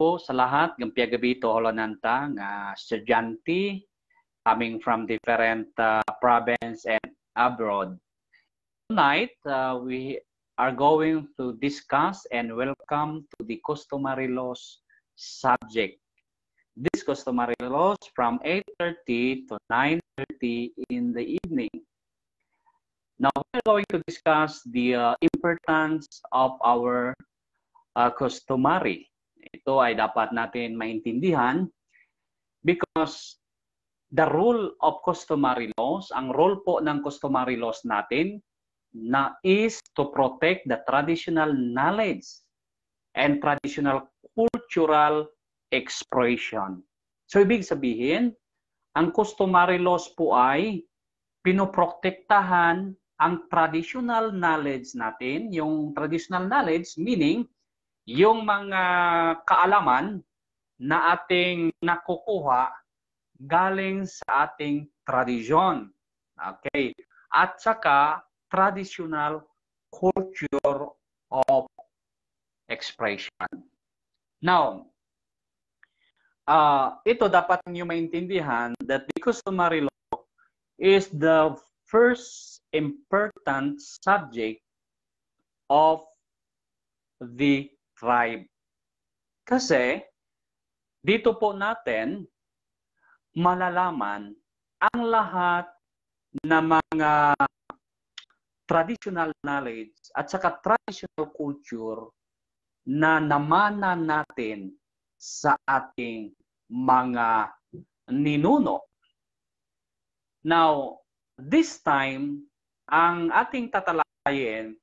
po sa lahat. Gampia gabi to Holananta nga estudyante coming from different uh, province and abroad. Tonight, uh, we are going to discuss and welcome to the customary laws subject. This customary laws from 8.30 to 9.30 in the evening. Now, we're going to discuss the uh, importance of our uh, customary ito ay dapat natin maintindihan because the rule of customary laws, ang role po ng customary laws natin na is to protect the traditional knowledge and traditional cultural expression. So ibig sabihin, ang customary laws po ay pinoprotektahan ang traditional knowledge natin, yung traditional knowledge meaning yung mga kaalaman na ating nakukuha galing sa ating tradisyon. Okay? At saka traditional culture of expression. Now, uh, ito dapat niyo maintindihan that the customary law is the first important subject of the tribe. Kasi, dito po natin malalaman ang lahat na mga traditional knowledge at saka traditional culture na namana natin sa ating mga ninuno. Now, this time, ang ating tatalakayin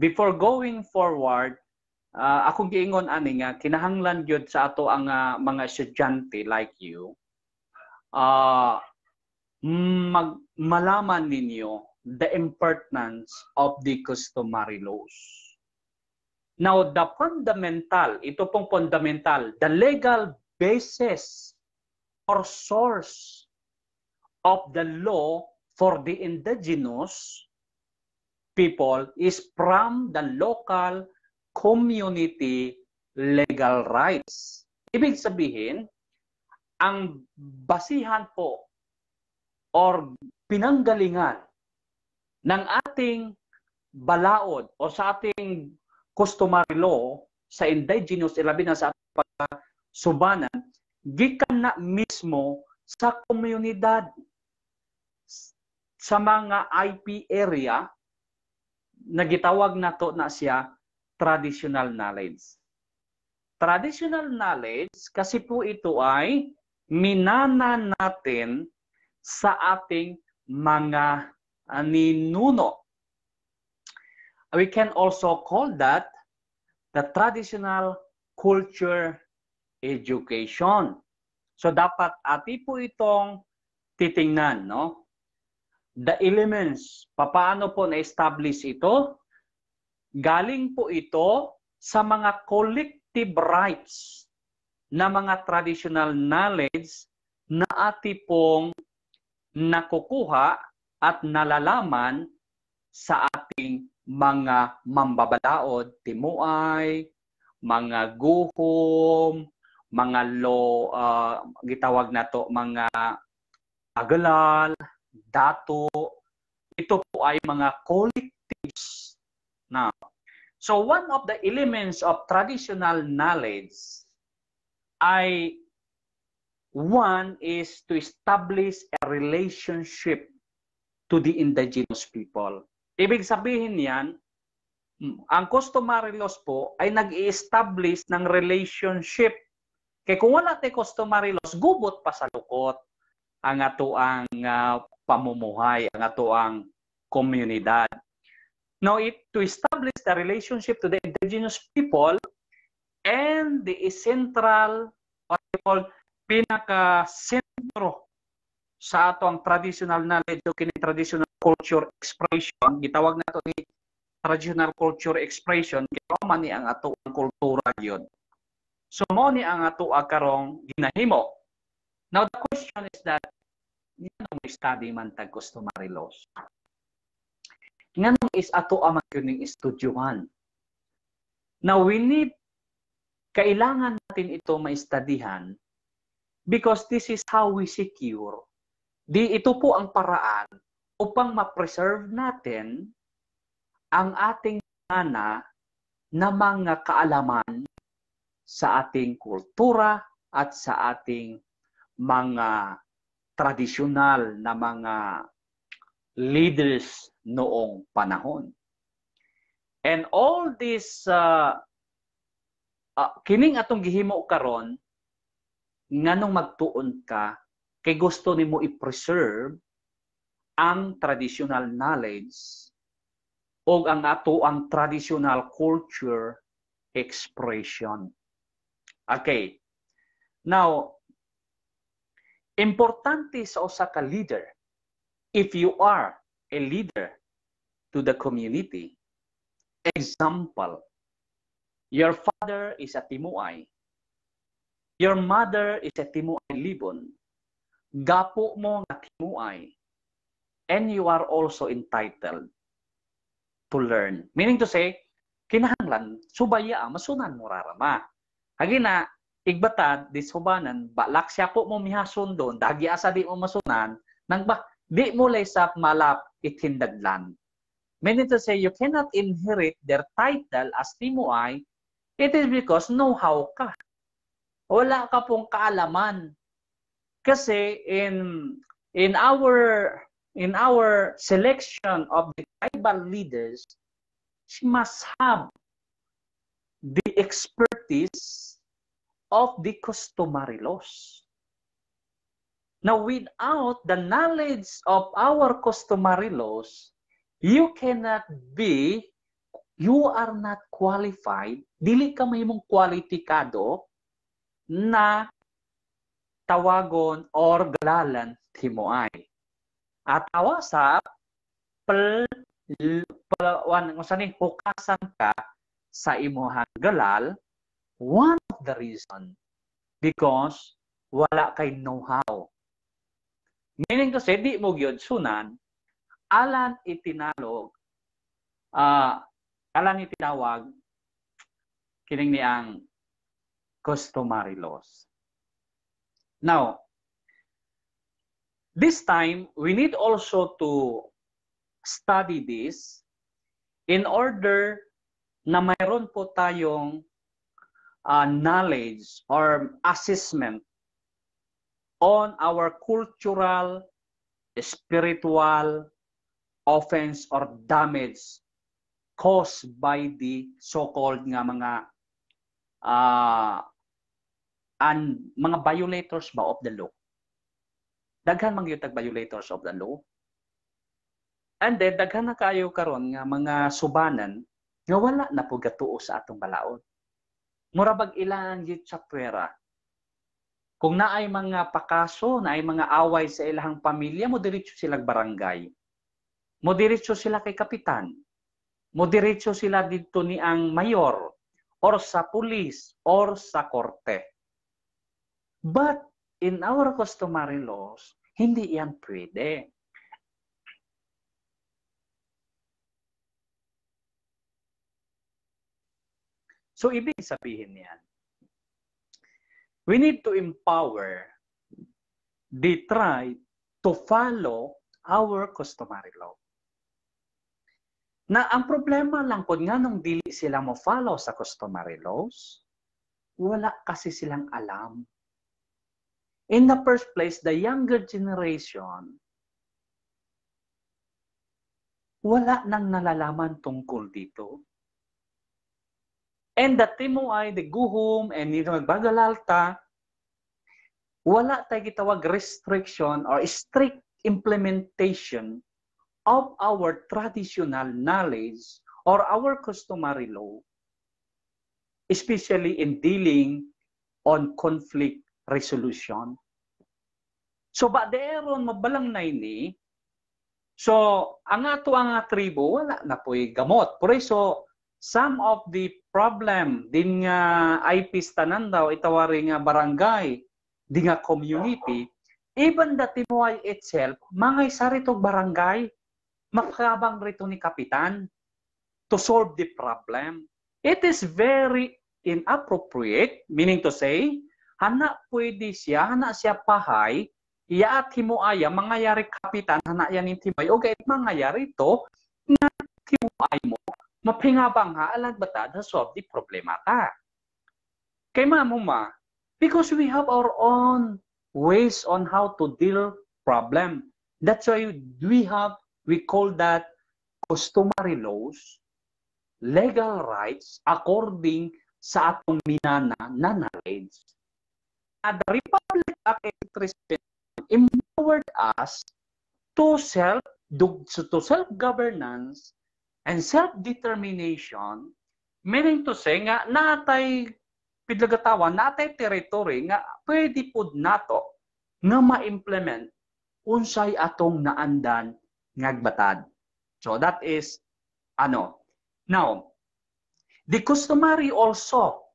before going forward Uh, akong giingon ani nga kinahanglan gyud sa ato ang uh, mga estudyante like you uh, mag malaman ninyo the importance of the customary laws. Now, the fundamental, ito pong fundamental, the legal basis or source of the law for the indigenous people is from the local community legal rights. Ibig sabihin, ang basihan po or pinanggalingan ng ating balaod o sa ating customary law sa indigenous, ilabi eh, sa ating subanan, gikan na mismo sa komunidad sa mga IP area na gitawag na to na siya traditional knowledge. Traditional knowledge kasi po ito ay minana natin sa ating mga ah, ninuno. We can also call that the traditional culture education. So dapat ati po itong titingnan, no? The elements, paano po na-establish ito? Galing po ito sa mga collective rights na mga traditional knowledge na ati pong nakukuha at nalalaman sa ating mga mambabalaod, timuay, mga guhom, mga lo, uh, ah, gitawag na to, mga agalal, dato. Ito po ay mga collective Now, so one of the elements of traditional knowledge ay one is to establish a relationship to the indigenous people. Ibig sabihin niyan, ang customary laws po ay nag-establish ng relationship. Kaya kung wala tayo customary laws, gubot pa sa lukot ang ato ang uh, pamumuhay, ang ato ang komunidad. Now, it, to establish the relationship to the indigenous people and the central, what they call, pinaka-sentro sa ato ang traditional knowledge o kini traditional culture expression gitawag nato ni traditional culture expression kay man ni ang ato ang kultura yon so mo ni ang ato karong ginahimo now the question is that niya mo study man tag customary laws Nganong is ato ang magkuning istudyuhan. Now we need, kailangan natin ito maistudyhan because this is how we secure. Di ito po ang paraan upang ma-preserve natin ang ating mana na mga kaalaman sa ating kultura at sa ating mga tradisyonal na mga leaders noong panahon. And all this uh, uh, kining atong gihimo karon nganong magtuon ka kay gusto nimo i-preserve ang traditional knowledge o ang ato ang traditional culture expression. Okay. Now, importante sa usa ka leader if you are a leader to the community. Example, your father is a Timuay. Your mother is a Timuay Libon. Gapo mo nga Timuay. And you are also entitled to learn. Meaning to say, kinahanglan, subaya, masunan mo rarama. Hagina, igbatad, disubanan, balak siya po mo mihasundon, dagi asa di mo masunan, nang ba, di mo laysap malap it hindered land. Meaning to say, you cannot inherit their title as timuay, it is because know-how ka. Wala ka pong kaalaman. Kasi in in our in our selection of the tribal leaders, she must have the expertise of the customary laws. Now, without the knowledge of our customary laws, you cannot be, you are not qualified, dili ka mahimong kwalifikado na tawagon or galalan timuay. At awa sa pel, pelawan, ni, hukasan ka sa imuhang galal, one of the reason because wala kay know-how Meaning to say, di mo gyud sunan, alan itinalog, uh, alan itinawag, kining niang customary laws. Now, this time, we need also to study this in order na mayroon po tayong uh, knowledge or assessment on our cultural, spiritual offense or damage caused by the so-called nga mga uh, ah, and mga violators ba of the law. Daghan man tag violators of the law. And then daghan na kayo karon nga mga subanan nga wala na po gatuo sa atong balaod. Mura bag ilan gyud sa kung naay mga pakaso, naay mga away sa ilang pamilya, mo diretso sila barangay. Mo diretso sila kay kapitan. Mo diretso sila didto ni ang mayor or sa pulis or sa korte. But in our customary laws, hindi yan pwede. So ibig sabihin niyan, we need to empower the tribe to follow our customary law. Na ang problema lang kung nga nung dili sila mo follow sa customary laws, wala kasi silang alam. In the first place, the younger generation, wala nang nalalaman tungkol dito. And the timuay, the guhum, and nito magbagalalta, wala tayo gitawag restriction or strict implementation of our traditional knowledge or our customary law, especially in dealing on conflict resolution. So, ba deron mabalang na ini, so, ang ato ang tribo, wala na po'y gamot. Por eso, some of the problem din nga IPs tanan daw itawari nga barangay di nga community even the Timoy itself mga isa rito barangay makabang rito ni kapitan to solve the problem it is very inappropriate meaning to say hana pwede siya hana siya pahay iya at himuaya mangyayari kapitan hana yan ni Timoy okay mangyayari to na himuay mo mapingabang alang batada solve the problemata. Kay ma because we have our own ways on how to deal problem. That's why we have, we call that customary laws, legal rights according sa atong minana na knowledge. And the Republic of Act empowered us to self to self-governance And self-determination, meaning to say nga natay pidlagatawan, natay territory nga pwede pud nato nga ma-implement unsay atong naandan ngagbatad. So that is ano. Now, the customary also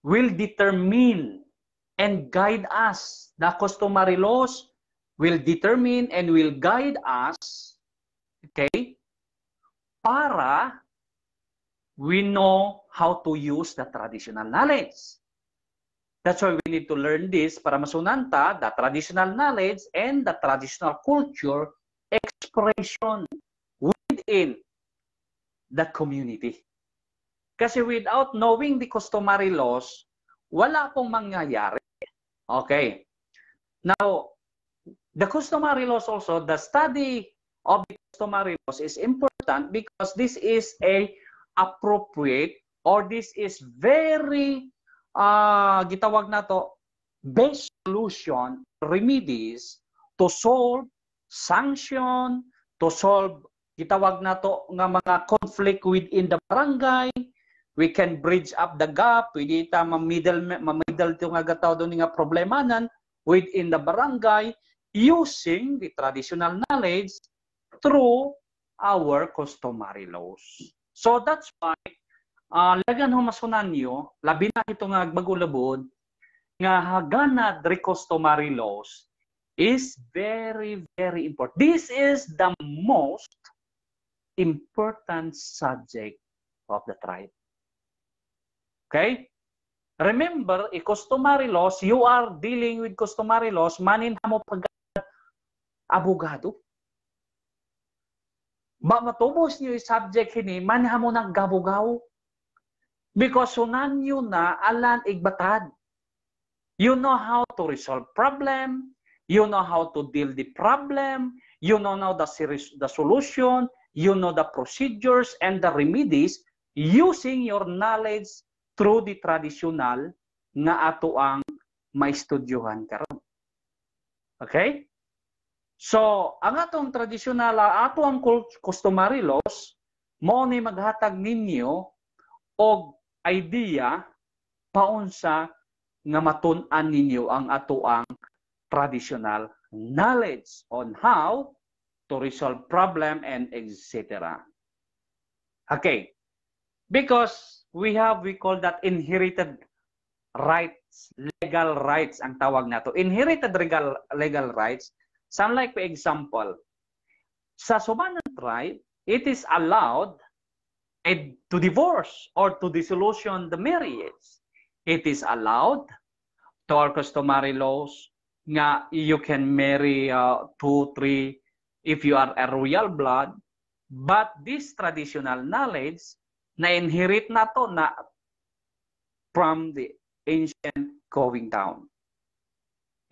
will determine and guide us. The customary laws will determine and will guide us, okay, para we know how to use the traditional knowledge. That's why we need to learn this para masunanta the traditional knowledge and the traditional culture expression within the community. Kasi without knowing the customary laws, wala pong mangyayari. Okay. Now, the customary laws also, the study of the customary laws is important important because this is a appropriate or this is very uh, gitawag na to best solution remedies to solve sanction to solve gitawag na to nga mga conflict within the barangay we can bridge up the gap pwede ta ma-middle ma-middle to nga gataw do nga problema nan within the barangay using the traditional knowledge through our customary laws. So that's why, uh, lagan humasunan nyo, labi na ito nga agmagulabod, nga haganad recustomary laws is very, very important. This is the most important subject of the tribe. Okay? Remember, i customary laws, you are dealing with customary laws, maninha mo pag abogado ba matubos niyo yung subject hini, manha mo ng gabugaw. Because sunan niyo na alan igbatad. You know how to resolve problem, you know how to deal the problem, you know now the, the solution, you know the procedures and the remedies using your knowledge through the traditional nga ato ang maistudyuhan karon. Okay? So, ang atong traditional, ato ang customary laws, mo ni maghatag ninyo og idea paunsa nga matun-an ninyo ang atoang traditional knowledge on how to resolve problem and etc. Okay. Because we have, we call that inherited rights, legal rights ang tawag nato. Inherited legal, legal rights Some like for example, sa Sobanan tribe, it is allowed eh, to divorce or to dissolution the marriage. It is allowed to our customary laws nga you can marry uh, two, three if you are a royal blood. But this traditional knowledge, na-inherit na to na from the ancient going down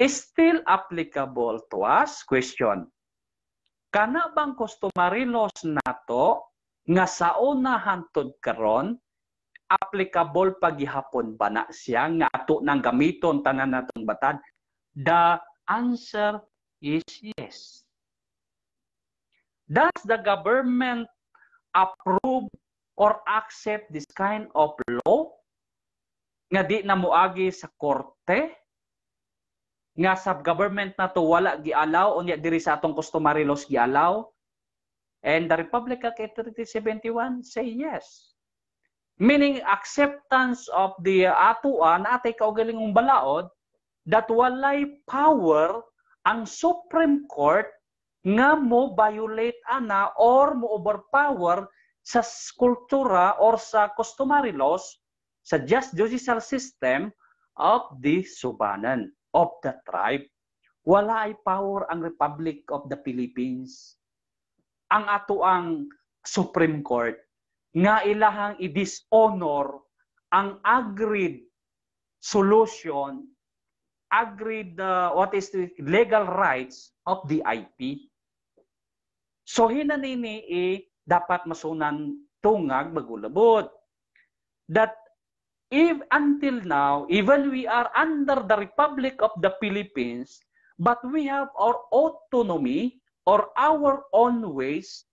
is still applicable to us? Question. Kana bang customary laws nato nga saon na hantod karon applicable pagihapon ba na siya nga ato nang gamiton tanan natong batad? The answer is yes. Does the government approve or accept this kind of law? Nga di na muagi sa korte? nga sa government na to wala gialaw unya diri sa atong customary laws gialaw? And the Republic Act 1871 say yes. Meaning acceptance of the atuan na atay kaugalingong balaod that walay power ang Supreme Court nga mo violate ana or mo overpower sa kultura or sa customary laws sa just judicial system of the subanan of the tribe. Wala ay power ang Republic of the Philippines. Ang ato ang Supreme Court nga ilahang i-dishonor ang agreed solution, agreed uh, what is the legal rights of the IP. So hinanini eh, dapat masunan tungag magulabot. That if until now, even we are under the Republic of the Philippines, but we have our autonomy or our own ways,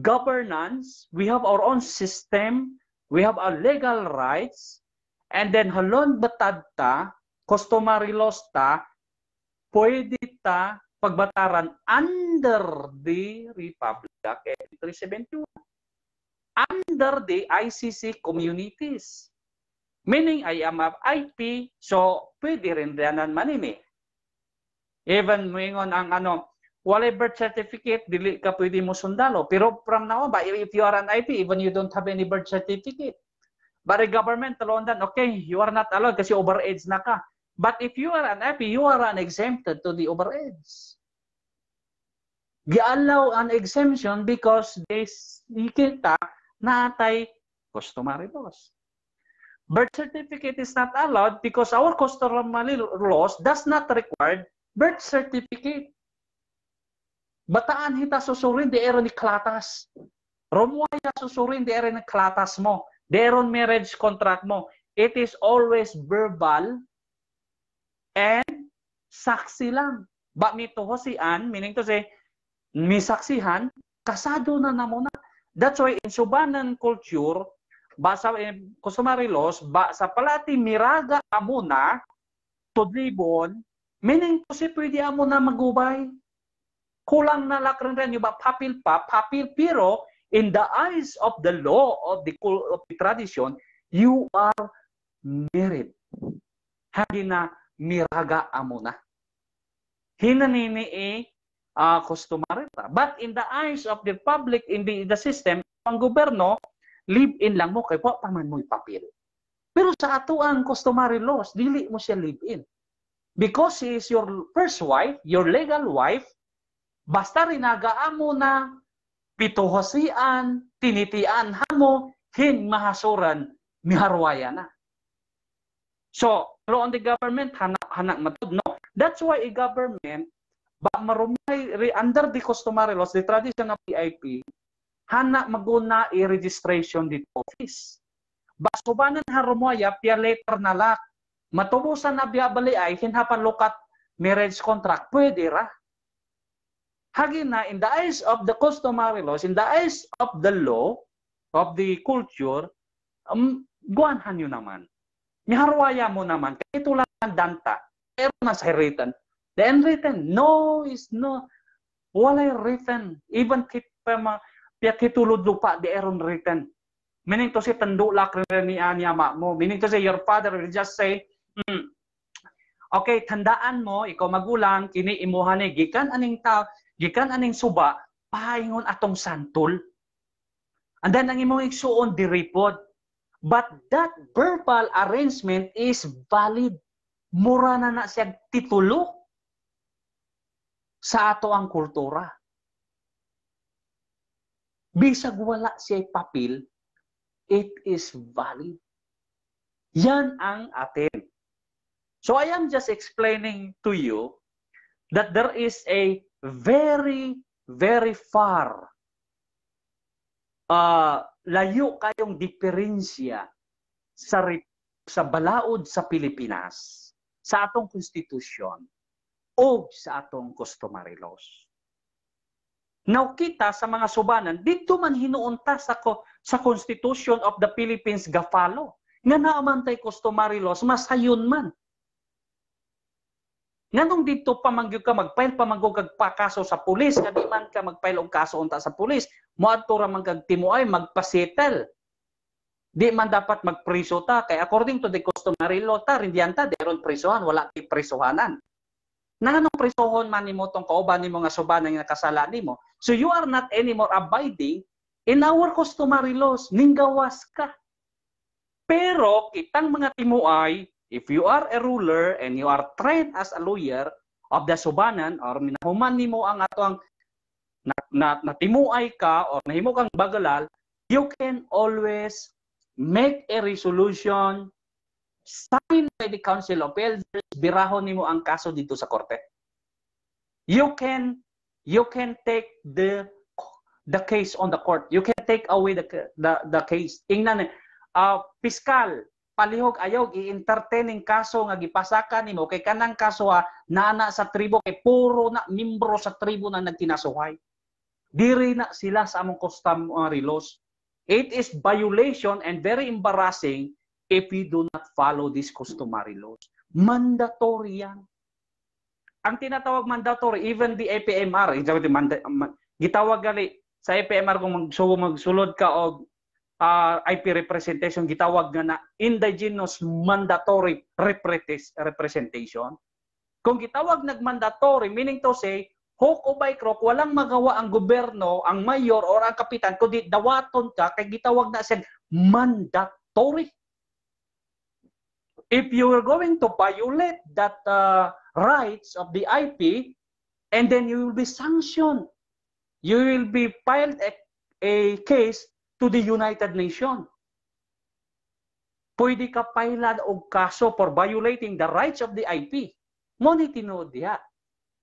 governance, we have our own system, we have our legal rights, and then halon batadta, customary laws ta, pwede ta pagbataran under the Republic the 371 under the ICC communities. Meaning, I am a IP, so pwede rin riyanan manimi. Even mingon ang ano, walay birth certificate, dili ka pwede mo sundalo. Pero from now on, if you are an IP, even you don't have any birth certificate. But the government alone then, okay, you are not allowed kasi overage na ka. But if you are an IP, you are an exempted to the overage. They allow an exemption because this ikita na atay customary boss birth certificate is not allowed because our customary laws does not require birth certificate. Bataan hita susurin di eron ni klatas. Romuaya susurin di eron ni klatas mo. Di eron marriage contract mo. It is always verbal and saksi lang. Ba mi toho si Ann, meaning to say, mi saksihan, kasado na na muna. That's why in Subanan culture, basa in eh, customary ba, sa palati miraga amo na tudlibon, meaning si pwede amo na magubay. Kulang na lakran rin yung ba papil pa, papil, pero in the eyes of the law of the, of the tradition, you are merit. Hagi na miraga amo na. Hinanini i uh, eh, customary. Ah, But in the eyes of the public, in the, in the system, ang gobyerno, live-in lang mo kay po, pa mo'y papil. Pero sa ato ang customary laws, dili mo siya live-in. Because she is your first wife, your legal wife, basta rinagaan mo na pituhasian, tinitian hamo, hin mahasuran, miharwaya na. So, law on the government, hanak, hanak matod, no. That's why a government, ba marumay, under the customary laws, the tradition of PIP, hana maguna i-registration dito office. Basubanan harumaya pia letter na lak. Matubusan na biyabali ay hinhapan lukat marriage contract. Pwede ra. Hagi na, in the eyes of the customary laws, in the eyes of the law, of the culture, um, guanhan nyo naman. Miharwaya mo naman. Ito lang ang danta. Pero nasa written. The unwritten, no is no. Walay written. Even keep pa mga Piya kitulod lupa di eron written. Meaning to say, tandulak rin ni ma mo. Meaning to say, your father will just say, mm, okay, tandaan mo, ikaw magulang, kini imuhan ni, gikan aning ta, gikan aning suba, pahingon atong santol. And then, ang imong iksuon, report. But that verbal arrangement is valid. Mura na na siya titulo sa ato ang kultura bisag wala siya papil, it is valid. Yan ang atin. So I am just explaining to you that there is a very, very far uh, layo kayong diferensya sa, sa balaod sa Pilipinas, sa atong konstitusyon, o sa atong customary laws. Naukita sa mga subanan, dito man hinuunta sa, sa Constitution of the Philippines gafalo. Nga naamantay customary laws, masayon man. Nganong dito pamanggyo ka magpail pamanggo kag pakaso sa pulis di man ka magpail og kaso unta sa pulis moadto ra man kag timuay magpasettle. Di man dapat magpriso ta kay according to the customary law ta rindianta deron prisuhan wala ti prisuhanan. Nanganong prisuhon man nimo tong kauban nimo nga subanan nga kasala nimo So you are not anymore abiding in our customary laws. Ninggawas ka. Pero kitang mga timuay, if you are a ruler and you are trained as a lawyer of the subanan or minahuman nimo ang ato ang na, na, natimuay ka or nahimo kang bagalal, you can always make a resolution signed by the Council of Elders, birahon nimo ang kaso dito sa korte. You can you can take the the case on the court. You can take away the the, the case. Ingnan uh, ah, piskal palihog ayog gi-entertaining kaso nga gipasakan nimo kay kanang kaso ha, ah, nana sa tribo kay puro na membro sa tribo na nagtinasuhay. Diri na sila sa among customary ah, laws. It is violation and very embarrassing if we do not follow these customary laws. Mandatory yan ang tinatawag mandatory, even the APMR, eh, gitawag gali sa APMR kung mag, magsuwo magsulod ka og uh, ah, IP representation gitawag nga na indigenous mandatory representation. Kung gitawag nagmandatory, meaning to say, hook o by crook, walang magawa ang gobyerno, ang mayor, or ang kapitan, kundi dawaton ka, kay gitawag na siya mandatory. If you are going to violate that uh, rights of the IP, and then you will be sanctioned. You will be filed a, a case to the United Nations. Pwede ka pahilad og kaso for violating the rights of the IP. Ngunit tinood diha.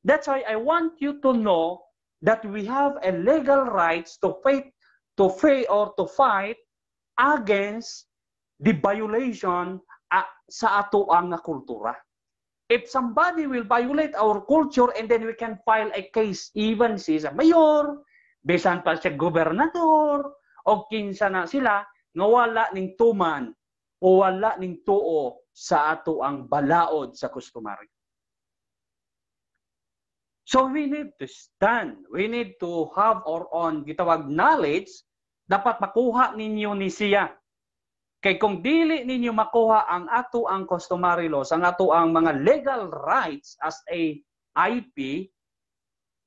That's why I want you to know that we have a legal rights to fight, to fight or to fight against the violation ah, sa ato ang kultura if somebody will violate our culture and then we can file a case even si sa mayor, bisan pa siya gobernador, o kinsa na sila, nga wala ning tuman o wala ning tuo sa ato ang balaod sa customary. So we need to stand. We need to have our own gitawag knowledge. Dapat makuha ninyo ni siya Kay kung dili ninyo makuha ang ato ang customary laws, ang ato ang mga legal rights as a IP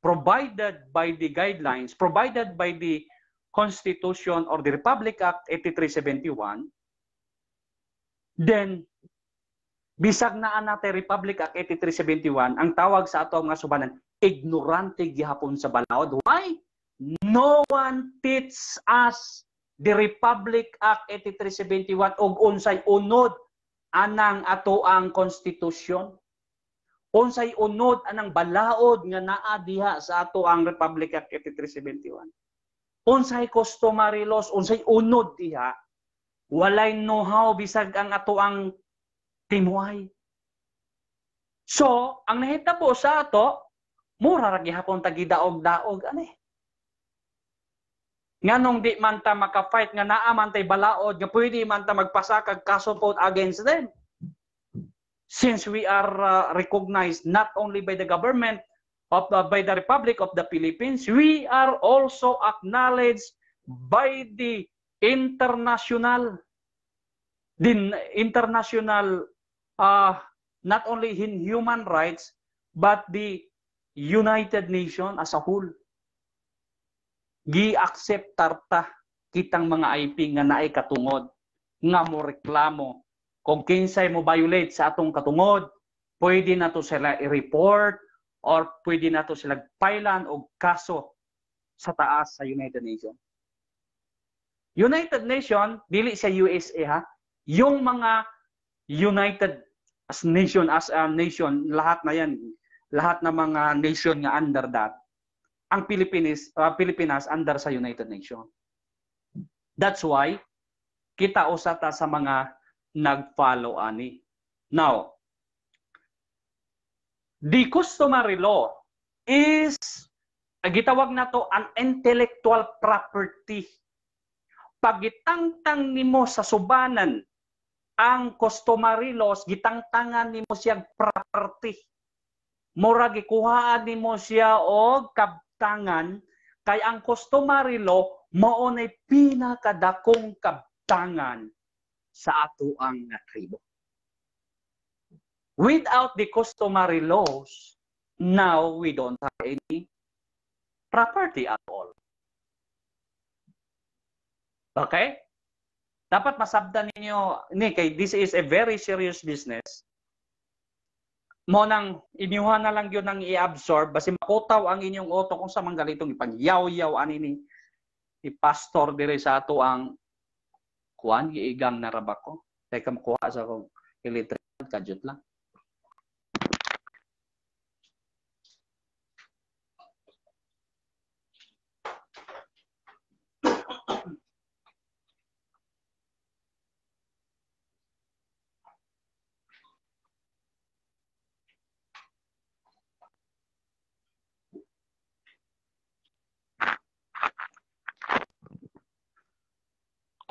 provided by the guidelines, provided by the Constitution or the Republic Act 8371, then bisag na anate Republic Act 8371, ang tawag sa ato ang mga subanan, ignorante gihapon sa balaod. Why? No one teaches us the Republic Act 8371 og unsay unod anang ato ang konstitusyon. Unsay unod anang balaod nga naa diha sa ato ang Republic Act 8371. Unsay customary laws, unsay unod diha walay know-how bisag ang ato ang timuay. So, ang nahitabo sa ato mura ra gihapon tagidaog-daog ani nganong di man ta maka-fight nga naa man tay balaod nga pwede man ta magpasa kag kaso po against them since we are uh, recognized not only by the government of the, by the Republic of the Philippines we are also acknowledged by the international din international uh, not only in human rights but the United Nations as a whole gi-accept tarta kitang mga IP nga naay katungod nga mo reklamo kung kinsay mo violate sa atong katungod pwede na to sila i-report or pwede na to sila pailan og kaso sa taas sa United Nations United Nations dili sa USA ha yung mga United as nation as a nation lahat na yan lahat na mga nation nga under that ang Pilipinas, uh, ah, Pilipinas under sa United Nations. That's why kita usata sa mga nag-follow ani. Now, the customary law is gitawag na to an intellectual property. Pagitangtang nimo sa subanan ang customary laws gitangtangan nimo siyang property. Mura gikuhaan nimo siya og kabtangan kay ang customary law mao nay pinakadakong kabtangan sa ato ang tribo. Without the customary laws, now we don't have any property at all. Okay? Dapat masabda ninyo, ni kay eh, this is a very serious business mo nang iniwa na lang yun ang i-absorb kasi makutaw ang inyong auto kung sa mangalitong ipagyaw-yaw ani ni ni pastor diri sa ato ang kuan giigang narabako. Teka makuha sa akong illiterate kadjot lang.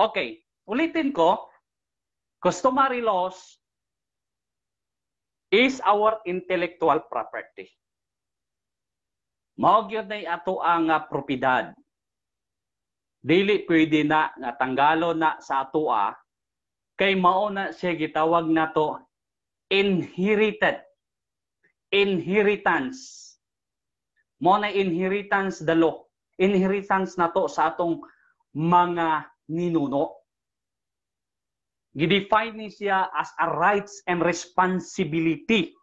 Okay, ulitin ko, customary laws is our intellectual property. Mao gyud nay ato ang uh, propiedad. Dili pwede na nga tanggalo na sa atoa ah. kay mao na siya gitawag nato inherited. Inheritance. Mo na inheritance the Inheritance na to sa atong mga ninuno. Gidefine ni siya as a rights and responsibility.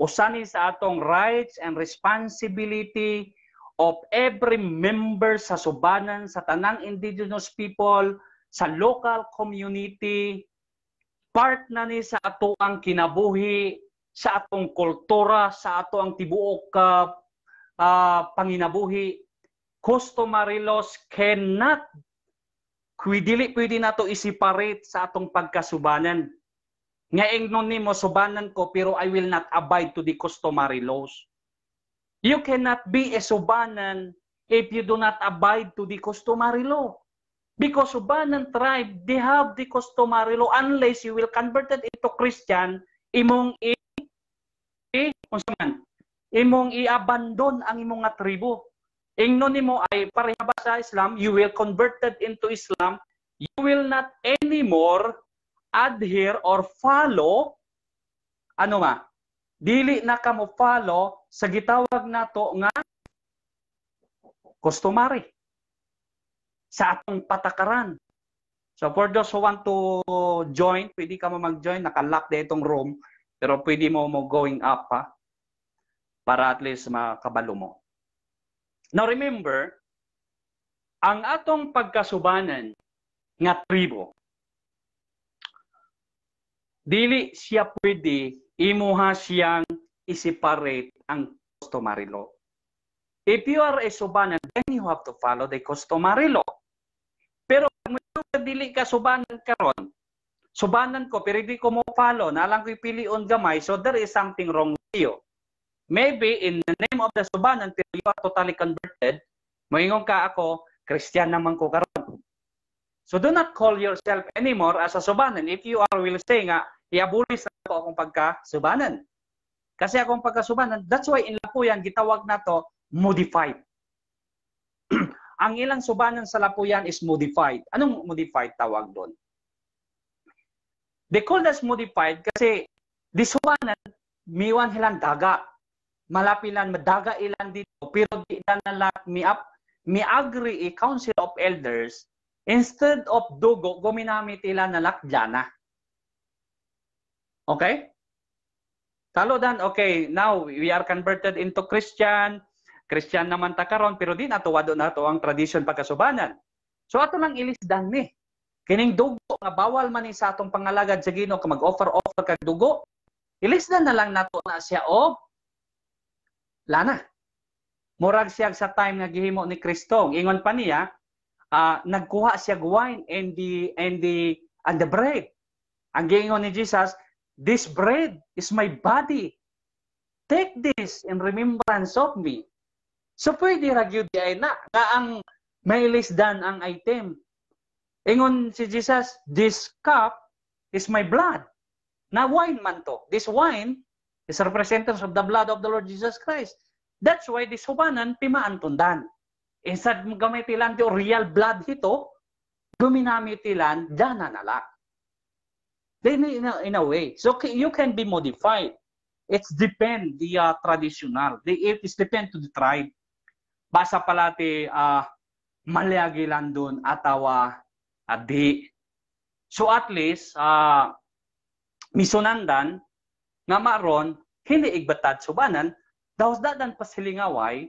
Usa ni sa atong rights and responsibility of every member sa subanan sa tanang indigenous people sa local community part na ni sa ato ang kinabuhi sa atong kultura sa ato ang tibuok uh, panginabuhi customary laws cannot dili pwede na to isiparate sa atong pagkasubanan. Nga nun ni mo, subanan ko, pero I will not abide to the customary laws. You cannot be a subanan if you do not abide to the customary law. Because subanan tribe, they have the customary law unless you will convert it into Christian, imong i, i imong i-abandon ang imong nga tribo ingnon nimo ay pareha ba sa Islam, you will converted into Islam, you will not anymore adhere or follow ano ma? Dili na ka mo follow sa gitawag nato nga customary sa atong patakaran. So for those who want to join, pwede ka mo mag-join, naka-lock na itong room, pero pwede mo mo going up pa para at least makabalo mo. Now remember, ang atong pagkasubanan nga tribo, dili siya pwede imuha siyang isiparate ang customary law. If you are a subanan, then you have to follow the customary law. Pero kung dili ka subanan karon, subanan ko, pero di ko mo follow, nalang ko ipili on gamay, so there is something wrong with you maybe in the name of the Suban until you are totally converted, moingon ka ako, Christian naman ko karon. So do not call yourself anymore as a Subanan. If you are will say nga, iabulis na ako akong pagka-Subanan. Kasi akong pagka-Subanan, that's why in Lapuyan, gitawag na to, modified. Ang ilang Subanan sa Lapuyan is modified. Anong modified tawag doon? They call us modified kasi this one, miwan hilang daga malapilan madaga ilan dito pero di danalat mi up mi agree i council of elders instead of dugo guminamit ila na lakdyana okay talo dan okay now we are converted into christian christian naman ta karon pero di nato na to ang tradition pagkasubanan so ato lang ilis dan ni kining dugo nga bawal man sa atong pangalagad sa Ginoo mag-offer offer kag dugo ilisdan na lang nato na siya o oh, lana. Murag siya sa time nga gihimo ni Kristo. Ingon pa niya, uh, nagkuha siya wine and the and the and the bread. Ang giingon ni Jesus, this bread is my body. Take this in remembrance of me. So pwede ra gyud ay na nga ang may less ang item. Ingon si Jesus, this cup is my blood. Na wine man to. This wine is representatives of the blood of the Lord Jesus Christ. That's why this humanan pimaantundan. Instead gamitilan ti real blood hito, guminamitilan dana nalak. Then in a, in a way, so you can be modified. It's depend the uh, traditional. The, it is depend to the tribe. Basa pala ti uh, maliagilan dun atawa adi. So at least, uh, misunandan, nga maron hindi igbatad subanan daw pa pasilingaway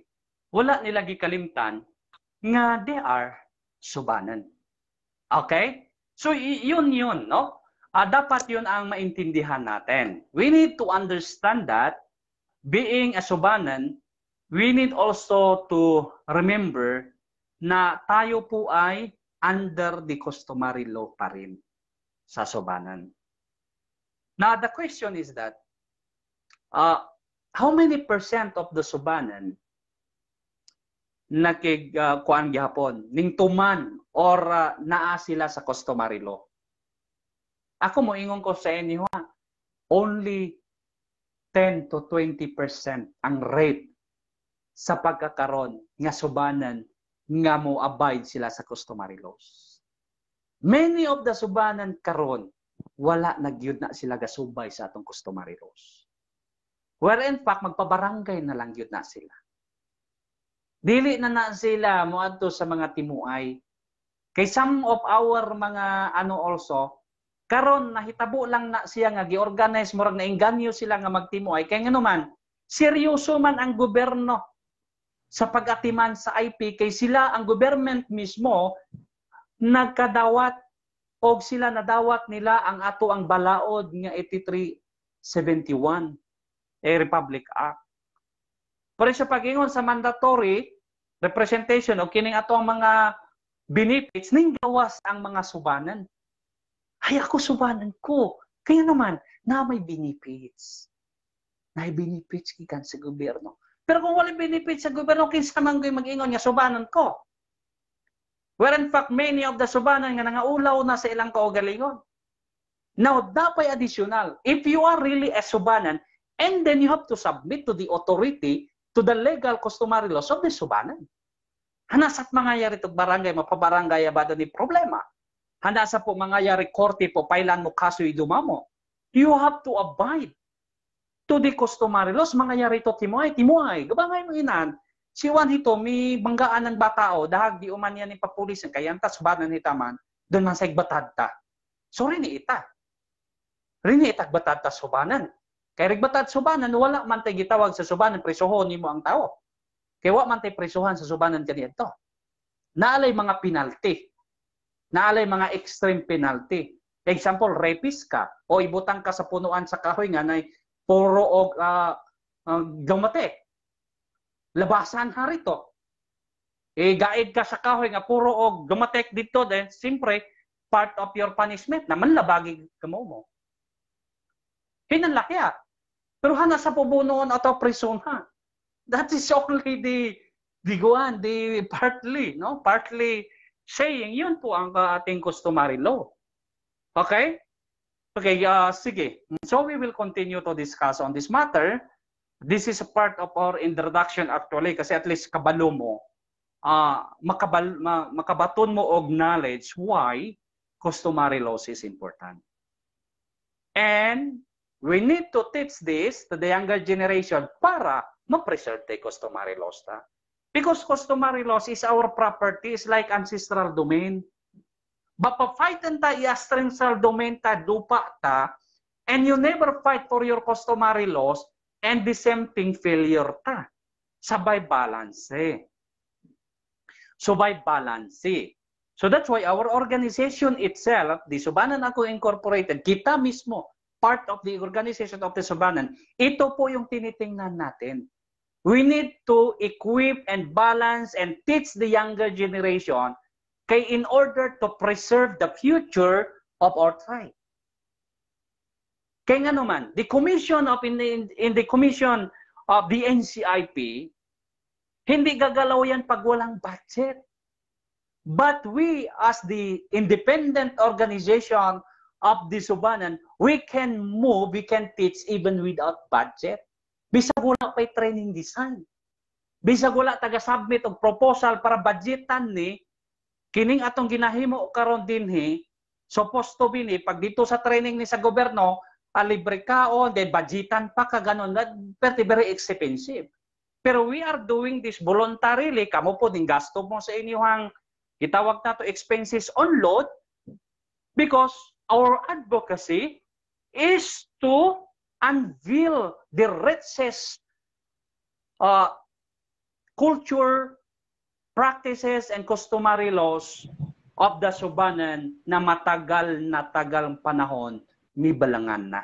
wala nila gikalimtan nga they are subanan. Okay? So yun yun, no? Uh, dapat yun ang maintindihan natin. We need to understand that being a subanan, we need also to remember na tayo po ay under the customary law pa rin sa subanan. Now, the question is that, Uh, how many percent of the Subanan nakigkuan ah, uh, gihapon ning tuman or uh, naa sila sa customary law? Ako mo ingon ko sa inyo ha, only 10 to 20% ang rate sa pagkakaron nga subanan nga mo abide sila sa customary laws. Many of the subanan karon wala nagyud na sila gasubay sa atong customary laws. Where in fact, magpabarangay na lang yun na sila. Dili na na sila muadto sa mga timuay. Kay some of our mga ano also, karon nahitabo lang na siya nga giorganize murag nainganyo sila nga magtimuay kay ngano man seryoso man ang gobyerno sa pag-atiman sa IP kay sila ang government mismo nagkadawat og sila nadawat nila ang ato ang balaod nga 8371 eh, Republic Act. Pero sa pagingon sa mandatory representation o kining ato ang mga benefits ning gawas ang mga subanan. Ay ako subanan ko. Kaya naman na may benefits. Na benefits gikan sa gobyerno. Pero kung walang benefits sa gobyerno kinsa man gyud mag-ingon nga subanan ko. Where in fact many of the subanan nga nangaulaw na sa ilang kaugalingon. Now, dapat additional. If you are really a subanan, And then you have to submit to the authority to the legal customary laws of the subanan. Hanasa at mangyayari itong barangay, mapabarangay abada ni problema. Hanasa po mangyayari korte po, pailan mo kaso idumamo. You have to abide to the customary laws. Mangyayari ito timuay, timuay. Gabangay mo inan, si Juan hito, may banggaan ng batao, dahag di uman yan ni papulis, kaya ang banan ni Taman, doon man sa igbatad ta. So rin ita. Rin itag batad ta subanan. Kay rigbatat subanan, wala man tayo gitawag sa subanan, prisuhon nimo ang tao. Kay wa man tayo prisuhan sa subanan ito. Naalay mga penalty. Naalay mga extreme penalty. Example, rapist ka o ibutang ka sa punuan sa kahoy nga na puro og uh, ah, uh, ah, gamate. Labasan ha rito. E, gaid ka sa kahoy nga puro og gamate dito, then siyempre, part of your punishment naman labagi kamo mo. Hinalakya. Ah. Pero hana sa pubunuan ato presuna. That is only the the one, the partly, no? Partly saying, yun po ang ating customary law. Okay? Okay, uh, sige. So we will continue to discuss on this matter. This is a part of our introduction actually kasi at least kabalo mo, uh, makabal, ma, makabaton mo og knowledge why customary laws is important. And We need to teach this to the younger generation para ma-preserve the customary laws ta. Because customary laws is our property, is like ancestral domain. Mapapfighten ta, i-ancestral domain ta, dupa ta, and you never fight for your customary laws, and the same thing failure ta. Sabay balance eh. Sabay balance eh. So that's why our organization itself, di Subanan Ako Incorporated, kita mismo, part of the organization of the Sabanan, Ito po yung tinitingnan natin. We need to equip and balance and teach the younger generation kay in order to preserve the future of our tribe. Kaya nga naman, the commission of in, in, in the commission of the NCIP, hindi gagalaw yan pag walang budget. But we as the independent organization of this ubanan, we can move, we can teach even without budget. Bisag wala pa'y training design. Bisag wala taga-submit og proposal para budgetan ni, kining atong ginahimo karon din he, supposed to be ni, pag dito sa training ni sa gobyerno, alibre kaon, then budgetan pa ka ganon, pretty very expensive. Pero we are doing this voluntarily, kamo po din gasto mo sa inyong, itawag na to expenses on load, because our advocacy is to unveil the richest uh, culture, practices, and customary laws of the Subanan na matagal na tagal panahon mi balangan na.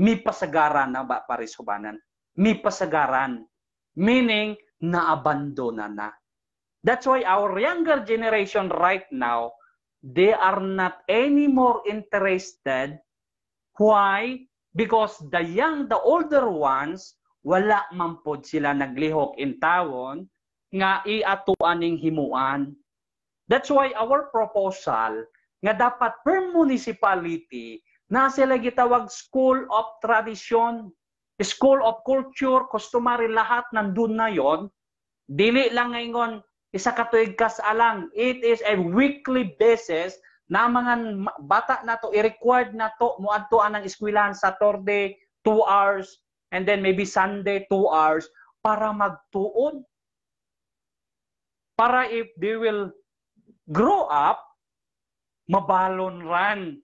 Mi pasagaran na ba pare Subanan? Mi pasagaran. Meaning, naabandona na. That's why our younger generation right now they are not any more interested. Why? Because the young, the older ones, wala man pod sila naglihok in tawon nga iatuan ning himuan. That's why our proposal nga dapat per municipality na sila gitawag School of Tradition, School of Culture, customary lahat nandun na yon. Dili lang ngayon isa ka tuig kas alang. It is a weekly basis na mga bata na to, i-required na to, muadtuan ng eskwelahan Saturday, 2 hours, and then maybe Sunday, 2 hours, para magtuon. Para if they will grow up, mabalon ran.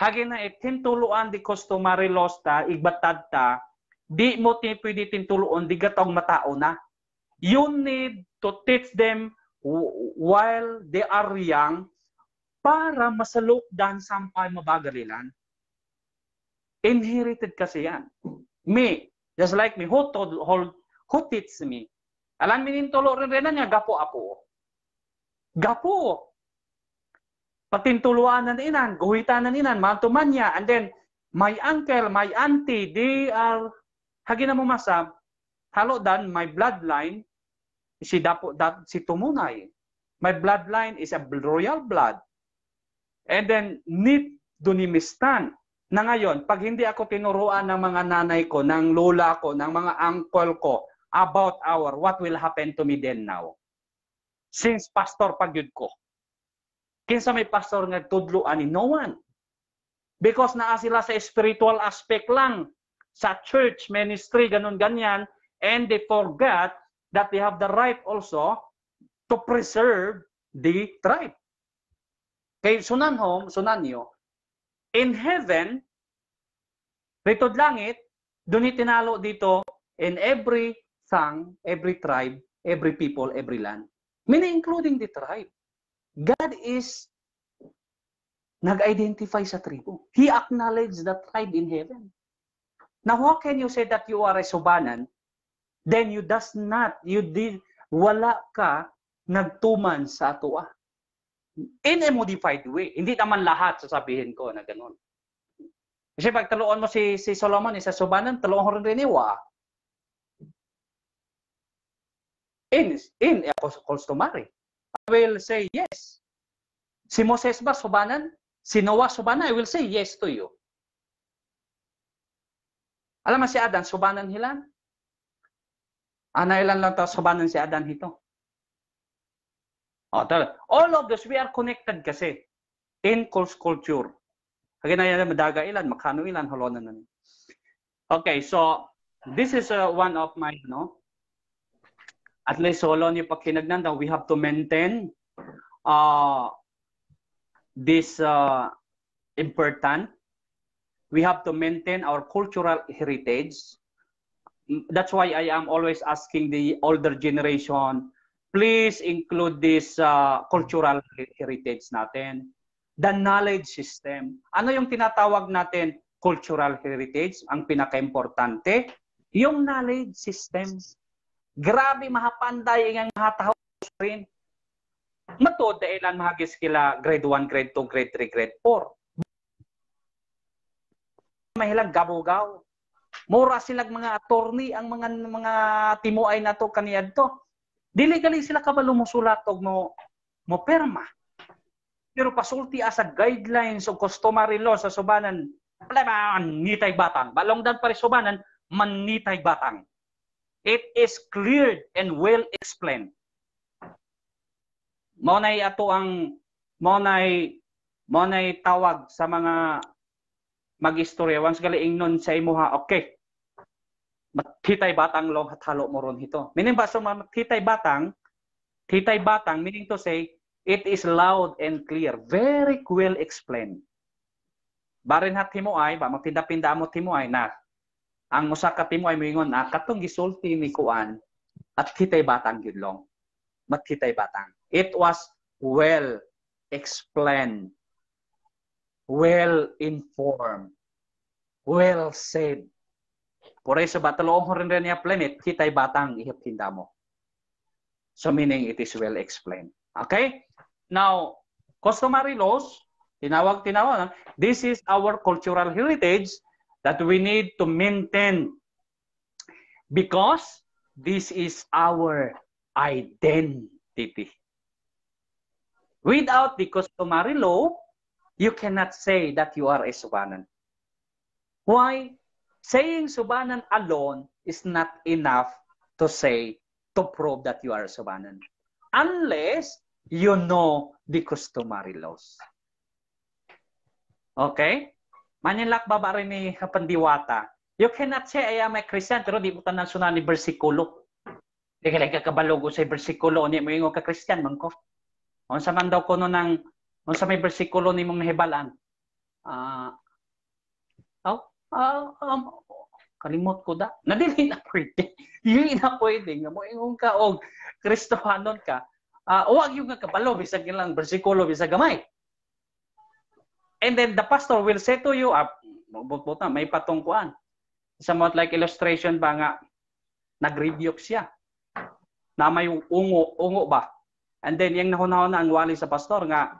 Hagi na itintuluan eh, di customary laws ta, igbatad ta, di mo ti pwede tintuluan di gatong matao na you need to teach them while they are young para masalukdan sampai mabagalilan. Inherited kasi yan. Me, just like me, who, told, who, who teach me? Alam minin tulo rin rin niya, gapo apo. Gapo. Patintuluan na inan, guhitan na inan, mantuman niya. And then, my uncle, my auntie, they are, hagi na mo masab, halo dan, my bloodline, si dapo da, si Tumunay. My bloodline is a royal blood. And then need dunimistan. Na ngayon, pag hindi ako tinuruan ng mga nanay ko, ng lola ko, ng mga uncle ko about our what will happen to me then now. Since pastor pagyud ko. Kinsa may pastor nga tudloan ni no one. Because naa sila sa spiritual aspect lang sa church ministry ganun ganyan and they forgot that we have the right also to preserve the tribe. Kay sunan ho, sunan niyo, in heaven, rito langit, dun itinalo dito in every sang, every tribe, every people, every land. Meaning including the tribe. God is nag-identify sa tribo. He acknowledged the tribe in heaven. Now, how can you say that you are a Subanan then you does not, you did, wala ka nagtuman sa atoa. In a modified way. Hindi naman lahat sasabihin ko na ganun. Kasi pag taluan mo si, si Solomon, isa subanan, taluan rin rin iwa. In, in a customary. I will say yes. Si Moses ba subanan? Si Noah subanan? I will say yes to you. Alam mo si Adan, subanan hilan? Anailan ah, lang tayo sa banan si Adan hito. Oh, all of this, we are connected kasi in culture. Kaya na yan, madaga ilan, makano ilan, halonan na Okay, so this is uh, one of my, no? At least holo niyo pag kinagnan, we have to maintain uh, this uh, important. We have to maintain our cultural heritage that's why I am always asking the older generation, please include this uh, cultural heritage natin. The knowledge system. Ano yung tinatawag natin cultural heritage? Ang pinaka-importante, yung knowledge system. Grabe mahapanday ang hataw rin. Mato, dahilan mahagis kila grade 1, grade 2, grade 3, grade 4. Mahilang gabugaw Mura silag mga attorney ang mga mga timuay na to kaniyad to. gali sila kabalo mo og mo mo perma. Pero pasulti as a guidelines o customary law sa subanan, man nitay batang. Balongdan pa rin subanan, man nitay batang. It is cleared and well explained. Mao ato ang monay monay tawag sa mga magistorya. once galing nun sa imuha okay Matitay batang long hatalo mo ron hito. Meaning ba, so matitay batang, titay batang, meaning to say, it is loud and clear. Very well explained. Barin hat himo ay, ba, magtinda-pinda mo timo ay na, ang usa ka timo ay mingon na, katong gisulti ni Kuan, at hitay batang gidlong. Mathitay batang. It was well explained well informed, well said. Poresa bataloong horenrenia planet, eh, kita'y batang ihipinda mo. So meaning it is well explained. Okay? Now, customary laws, tinawag tinawag this is our cultural heritage that we need to maintain because this is our identity. Without the customary law, you cannot say that you are a Subanan. Why? saying Subanan alone is not enough to say, to prove that you are a Subanan. Unless you know the customary laws. Okay? Manilak baba rin ni Pandiwata. You cannot say, I am a Christian, pero di mo tanan sunan ni versikulo. Di ka lang kakabalogo sa versikulo, ni mo yung ka Christian, man ko. On sa man daw ko no nang, on sa may versikulo ni mong nahibalan. Ah, uh, oh, uh, um, kalimot ko da. Na dili na pwede. Yung ina pwede nga mo ingon ka og oh, Kristohanon ka. Uh, ah, wag yung nga kabalo bisag ilang bersikulo bisag gamay. And then the pastor will say to you, ah, but, na, may patungkuan. Somewhat like illustration ba nga, nag-rebuke siya. Na may ungo, ungo ba? And then, yung nahunahon na ang wali sa pastor nga,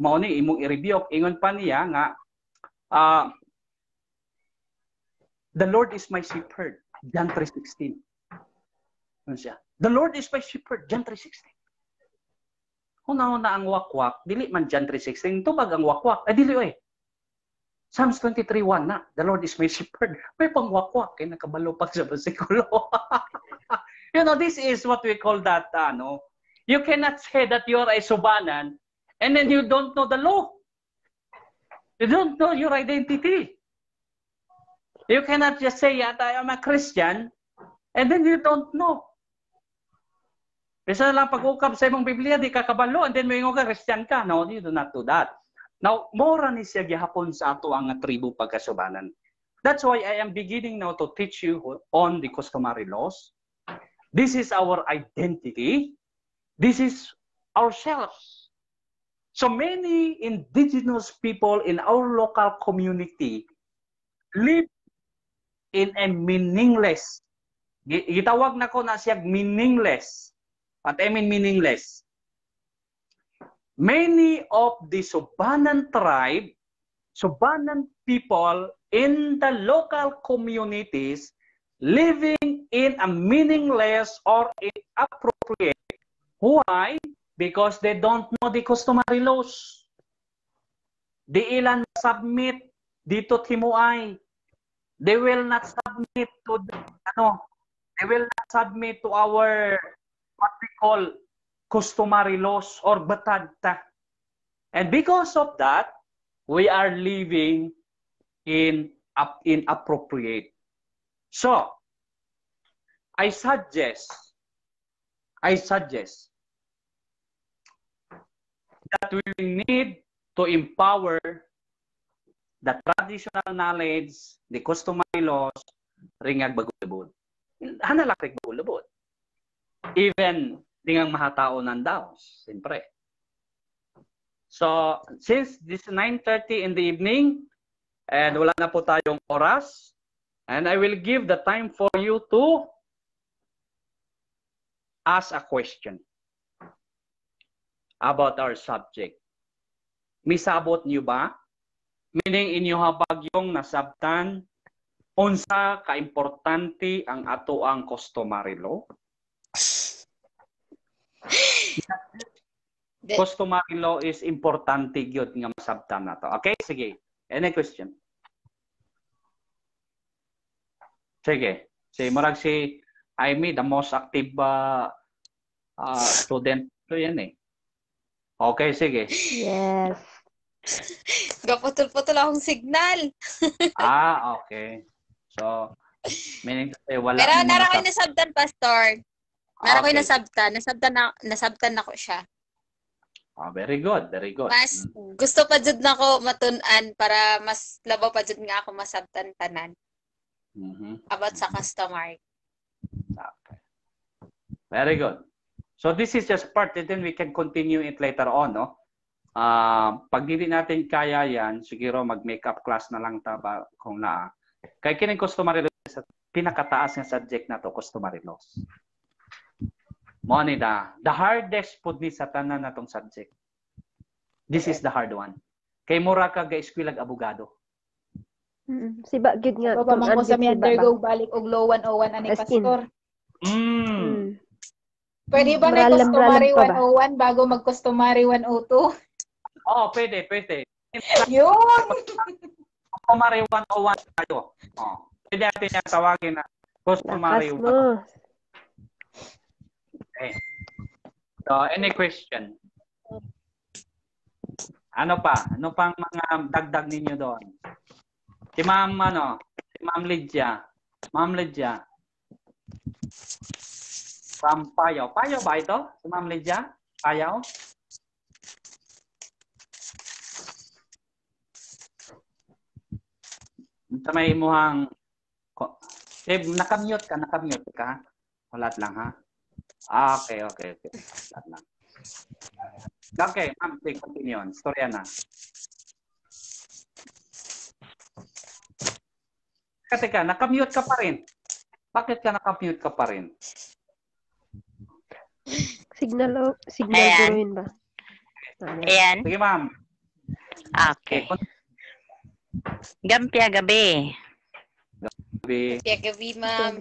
mauni, imong i-rebuke. Ingon pa niya nga, ah, uh, The Lord is my shepherd. John 3.16. Ano siya? The Lord is my shepherd. John 3.16. Una-una ang wakwak. Dili man John 3.16. Tubag ang wakwak. Ay, eh, dili eh. Psalms 23.1 na. The Lord is my shepherd. May wakwak. Eh, nakabalo pa sa basikulo. you know, this is what we call that, ano, you cannot say that you are a subanan and then you don't know the law. You don't know your identity. You cannot just say that I am a Christian and then you don't know. Bisa lang pag-ukap sa imong Biblia, di ka kabalo, and then may ka, Christian ka. No, you do not do that. Now, mora ni siya gihapon sa ato ang tribu pagkasubanan. That's why I am beginning now to teach you on the customary laws. This is our identity. This is ourselves. So many indigenous people in our local community live in a meaningless. Gitawag na ko na siya meaningless. What I mean meaningless. Many of the Subanan tribe, Subanan people in the local communities living in a meaningless or inappropriate. Why? Because they don't know the customary laws. Di ilan submit dito timuay they will not submit to the, ano, they will not submit to our what we call customary laws or batagta. And because of that, we are living in up inappropriate. So, I suggest, I suggest that we need to empower the traditional knowledge, the customary laws, ringag bagulabod. Hanalakrik bagulabod. Even dingang mahatao ng daos, siyempre. So, since this 9.30 in the evening, and wala na po tayong oras, and I will give the time for you to ask a question about our subject. May sabot niyo ba Meaning inyo habagyong nasabtan unsa ka importante ang ato ang customary law? customary law is importante gyud nga masabtan nato. Okay, sige. Any question? Sige. Si murag si mean, the most active uh, uh, student to yan eh. Okay, sige. Yes. Gaputol-putol akong signal. ah, okay. So, meaning to say, wala Pero nara ko nasabtan, Pastor. Nara okay. ko nasabtan. Nasabtan, na, nasabtan ako siya. Ah, oh, very good, very good. Mas mm. gusto pa jud nako matun-an para mas labaw pa jud nga ako masabtan tanan. Mm-hmm. About sa customer. Okay. Very good. So this is just part and then we can continue it later on, no? Uh, pag hindi natin kaya yan, siguro mag-makeup class na lang taba kung na. Kaya kining customary loss, pinakataas nga subject na to, customary loss. Mo da, the hardest pud ni sa tanan natong subject. This is the hard one. Kay mura ka ga eskwelag abogado. Mm, si ba good nga. Baba man ko sa may go balik og low 101 ani pastor. Mm. mm. Pwede ba na customary 101 bago mag-customary 102? Oo, oh, pwede, pwede. Yun! Ako Mari 101 tayo. Oh. Pwede natin yan tawagin na Gusto Mari 101. Okay. So, any question? Ano pa? Ano pang mga dagdag ninyo doon? Si Ma'am, ano? Si Ma'am Lydia. Ma'am Lydia. Ma'am Payo. Payo ba ito? Si Ma'am Lydia? Payo? Payo? Unta may imuhang Dave, eh, nakamute ka, nakamute ka. Wala lang ha. Ah, okay, okay, okay. Wala lang. Okay, ma'am, take continue Storya na. Kasi ka, nakamute ka pa rin. Bakit ka nakamute ka pa rin? Signal, o, signal Ayan. ba? Ayan. Sige, ma'am. Okay. okay. Gampia gabi. Gabi. Gampia gabi, ma'am.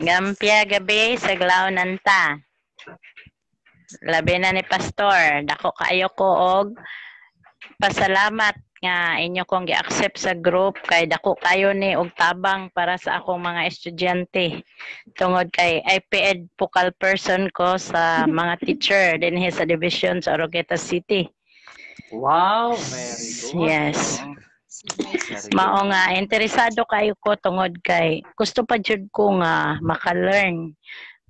Gampia gabi, saglaw nanta. Labi na ni Pastor, dako kaayo ko og pasalamat nga inyo kong gi-accept sa group kay dako kayo ni og tabang para sa akong mga estudyante tungod kay IPED focal person ko sa mga teacher din sa division sa Oroqueta City. Wow, very good. Yes. Wow. Mao nga interesado kayo ko tungod kay gusto pa jud ko nga maka-learn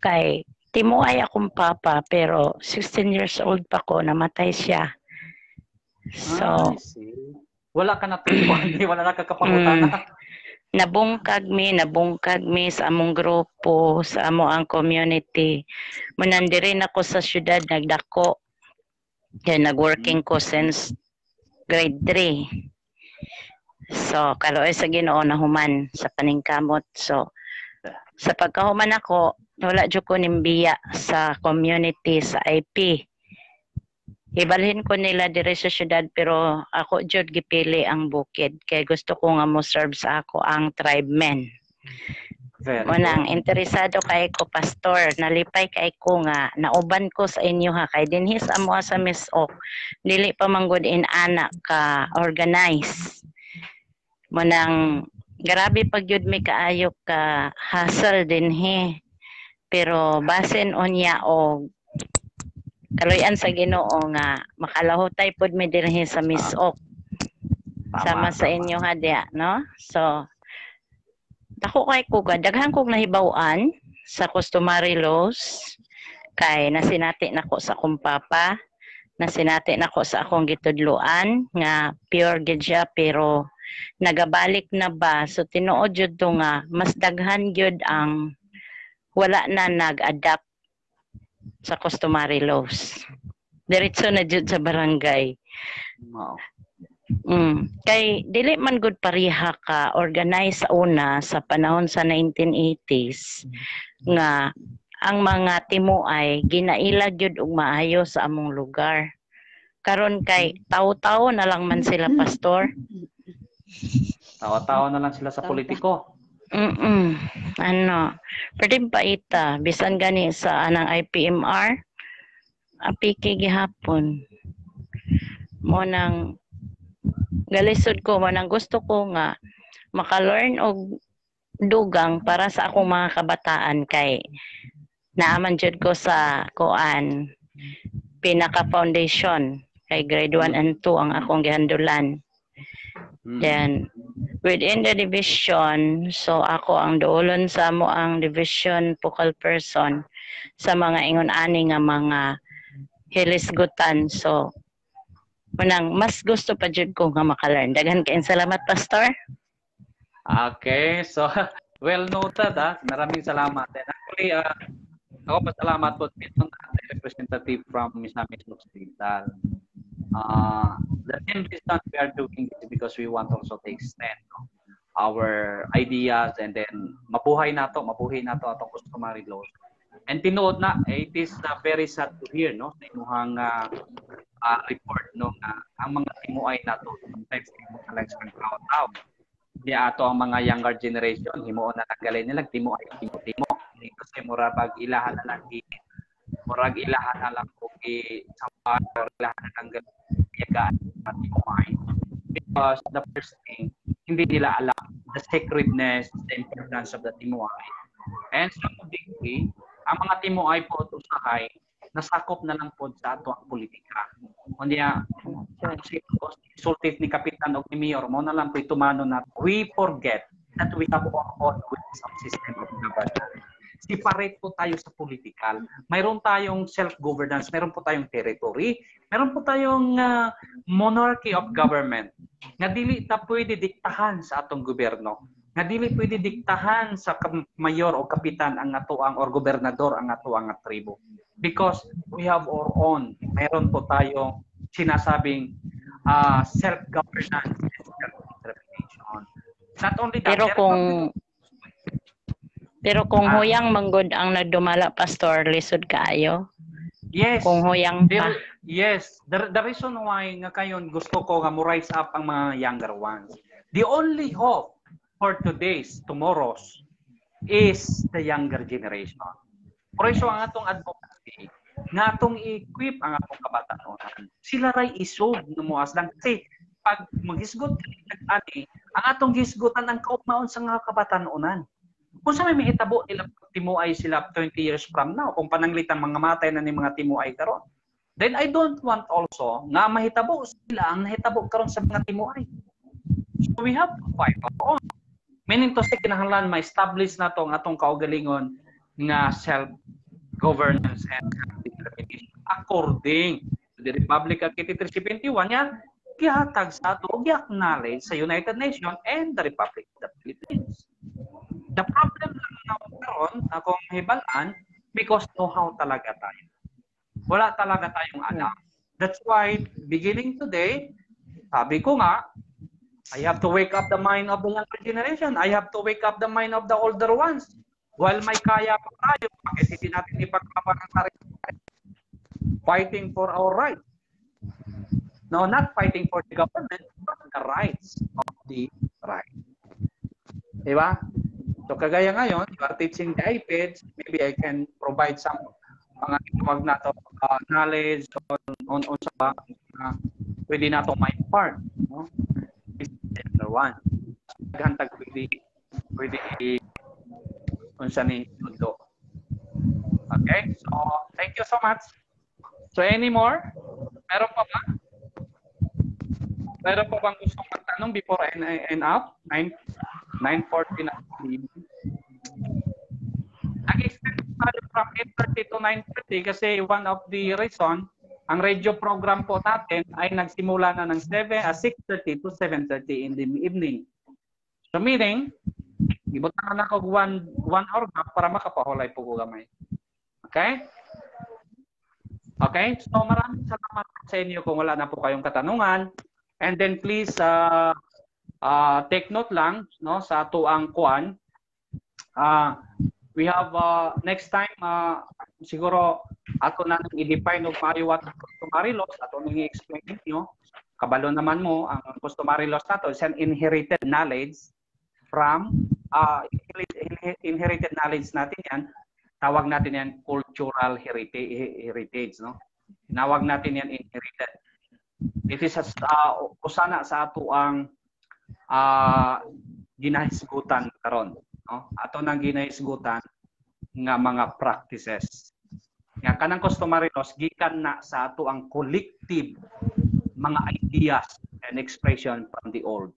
kay timo ay akong papa pero 16 years old pa ko namatay siya. So ah, wala ka na tuwan, wala na kakapangutan. Mm, nabungkag mi, nabungkag mi sa among grupo, sa among ang community. Munandirin ako sa syudad, nagdako. Kaya nag-working ko since grade 3. So, karoy sa ginoo na human sa paningkamot. So, sa pagkahuman ako, wala dyan ko nimbiya sa community, sa IP. Ibalhin ko nila dire sa syudad pero ako jud gipili ang bukid kay gusto ko nga mo serve sa ako ang tribe men. Very Unang interesado kay ko pastor, nalipay kay ko nga nauban ko sa inyo ha kay dinhi sa amo sa Miss Ok. Dili pa manggod in anak ka organize. Mo grabe pag yud mi kaayo ka hassle he. Pero basin unya og kaloyan sa Ginoo nga makalahutay pud mi dinhi sa Miss ah. Ok. Tama, sama sa inyo ha dia, no? So Dako kay kuga, daghan nahibaw-an sa customary laws kay nasinati nako sa akong papa, nasinati nako sa akong gitudloan nga pure gid pero nagabalik na ba so tinuod jud to nga mas daghan jud ang wala na nag-adapt sa customary laws. Diretso na jud sa barangay. Wow. Mm. Kay dili man gud pareha ka organize una sa panahon sa 1980s mm. nga ang mga ay ginailag yun og maayo sa among lugar. Karon kay tawo-tawo na lang man sila pastor. Tawo-tawo na lang sila sa politiko. mm Ano, pwede ba ita? Bisan gani sa anang IPMR, apiki gihapon. Mo nang galisod ko man ang gusto ko nga maka-learn og dugang para sa akong mga kabataan kay naaman jud ko sa kuan pinaka foundation kay grade 1 and 2 ang akong gihandulan. Mm. Then within the division, so ako ang duolon sa mo ang division focal person sa mga ingon ani nga mga hilisgutan. So Unang, mas gusto pa jud ko nga makalarn. Daghan kay salamat, Pastor. Okay, so well noted ah. Maraming salamat. And actually, uh, ako salamat po dito na representative from Misamis Hospital. Uh, the same reason we are doing this because we want also to extend no? our ideas and then mabuhay na to, mabuhay na to atong customary laws. And tinuod na, eh, it is uh, very sad to hear no, sa inuhang uh, uh, report no na ang mga timuay na to sometimes timo lang sa tao-tao. Di ato ang mga younger generation himo na nagalay nila timuay timo timo. ni sa mura pag ilahan na lang di eh. murag ilahan na lang ko gi sa or ilahan na lang yagaan pati Because the first thing, hindi nila alam the sacredness, the importance of the timuay. And sa so, bigay, ang mga timuay po ito sa high, nasakop na lang po sa ato ang politika. Unya, ah, sultif ni Kapitan og ni Mayor, mo na lang ko'y tumano na we forget that we have our own wisdom system of governance. Separate po tayo sa political. Mayroon tayong self-governance, mayroon po tayong territory, mayroon po tayong uh, monarchy of government na dili ta pwede diktahan sa atong gobyerno nga dili pwede diktahan sa mayor o kapitan ang atoang or gobernador ang atoang nga tribo because we have our own meron po tayo sinasabing uh, ah, self governance and self determination not only that, pero kung pero kung uh, huyang manggod ang nadumala pastor lisod kaayo yes kung huyang pa there, yes the, the reason why nga kayon gusto ko nga mo rise up ang mga younger ones the only hope for today's, tomorrow's, is the younger generation. Por iso ang atong advocacy, nga atong equip ang atong kabataan. Sila ray isog ng muas lang. Kasi pag maghisgot ani, ang atong gisgutan ang kaugmaon sa mga kabataanan. Kung sa may mahitabo nila timuay sila 20 years from now, kung pananglitan mga matay na ni mga timuay karon. Then I don't want also nga mahitabo sila ang nahitabo karon sa mga timuay. So we have to fight our Meaning to say, kinahanglan ma-establish na to atong kaugalingon nga self-governance and self-determination according to the Republic Act 8321 yan gihatag sa ato o acknowledge sa United Nations and the Republic of the Philippines. The problem lang na karon akong hibalaan because know-how talaga tayo. Wala talaga tayong alam. That's why beginning today, sabi ko nga, I have to wake up the mind of the younger generation. I have to wake up the mind of the older ones. While may kaya pa tayo, bakit hindi natin ipaglaban ang sarili Fighting for our rights. No, not fighting for the government, but the rights of the right. Diba? So kagaya ngayon, you are teaching the iPads, maybe I can provide some mga itumag na to, uh, knowledge on, on, on sa uh, pwede na to my part. No? Number one. Gantag pwede, pwede kung saan ni Tudlo. Okay? So, thank you so much. So, any more? Meron pa ba? Meron pa bang gusto magtanong before I end up? 9, 9.40 na. Nag-extend tayo from 8.30 to 9.30 kasi one of the reason ang radio program po natin ay nagsimula na ng 7, uh, 6.30 to 7.30 in the evening. So meaning, ibutan na ako one, one hour gap para makapaholay po ko gamay. Okay? Okay? So maraming salamat sa inyo kung wala na po kayong katanungan. And then please uh, uh, take note lang no sa tuang kuan. Uh, we have uh, next time uh, siguro ako na nang i-define og marijuana customary laws, ato nang i-explain ninyo, kabalo naman mo, ang customary laws nato is an inherited knowledge from uh, inherited knowledge natin yan, tawag natin yan cultural heritage, no? Nawag natin yan inherited. this is as, uh, ah, usana sa ato ang uh, ginahisgutan karon no? ato nang ginahisgutan nga mga practices nga kanang customarinos gikan na sa ato ang collective mga ideas and expression from the old.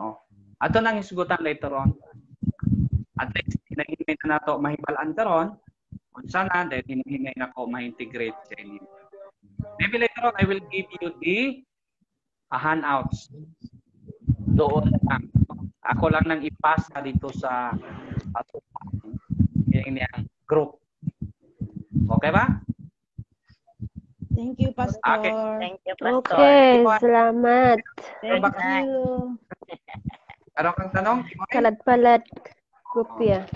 No? Ato nang isugutan later on. At least hinahimay na nato mahibalaan daron kung sana dahil hinahimay na ko ma-integrate sa inyo. Maybe later on I will give you the uh, handouts. Doon lang. Ako lang nang ipasa dito sa ato yung group Okay ba? Thank you, Pastor. Okay. Thank you, Pastor. Okay, Thank salamat. Ano Thank you. Ano kang tanong? Kalat-palat. Kopya.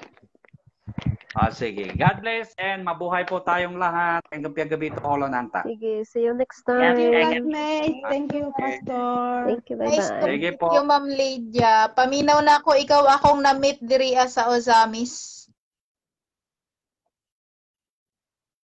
Ah, sige. God bless and mabuhay po tayong lahat. Hanggang gabi to all nanta. Sige, see you next time. Thank you, Ma'am May. Thank you, Pastor. Thank you, bye-bye. Sige po. you, Ma'am Lydia. Paminaw na ako, ikaw akong na-meet diri ah, sa Ozamis.